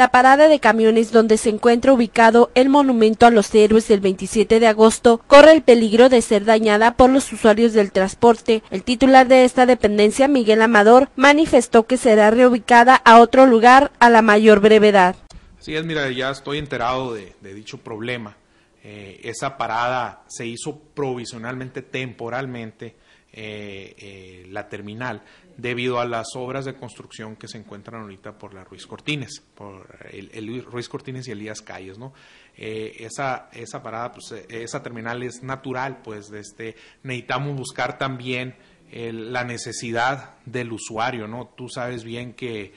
la parada de camiones donde se encuentra ubicado el monumento a los héroes del 27 de agosto corre el peligro de ser dañada por los usuarios del transporte. El titular de esta dependencia, Miguel Amador, manifestó que será reubicada a otro lugar a la mayor brevedad. Sí, mira, ya estoy enterado de dicho problema. Eh, esa parada se hizo provisionalmente, temporalmente, eh, eh, la terminal, debido a las obras de construcción que se encuentran ahorita por la Ruiz Cortines, por el, el Ruiz Cortines y Elías Calles, ¿no? esa, parada, pues, esa terminal es natural, pues, este, necesitamos buscar también la necesidad del usuario, ¿no? Tú sabes bien que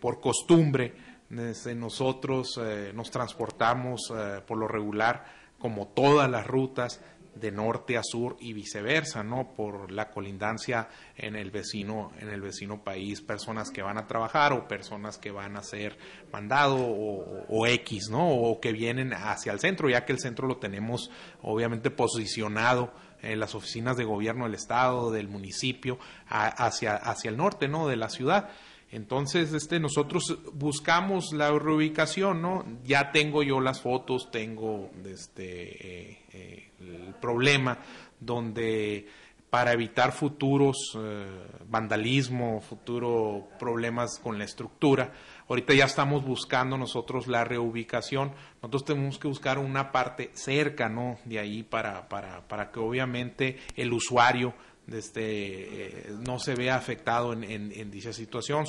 por costumbre, desde nosotros eh, nos transportamos eh, por lo regular, como todas las rutas, de norte a sur y viceversa, ¿no? Por la colindancia en el vecino, en el vecino país, personas que van a trabajar o personas que van a ser mandado o, X, ¿no? O que vienen hacia el centro, ya que el centro lo tenemos obviamente posicionado en las oficinas de gobierno del estado, del municipio, hacia, hacia el norte, ¿no? De la ciudad. Entonces, este, nosotros buscamos la reubicación, ¿no? Ya tengo yo las fotos, tengo este, eh, eh, el problema donde para evitar futuros eh, vandalismo, futuros problemas con la estructura. Ahorita ya estamos buscando nosotros la reubicación. Nosotros tenemos que buscar una parte cerca, ¿no? De ahí para, que obviamente el usuario este, no se vea afectado en, en, en dicha situación.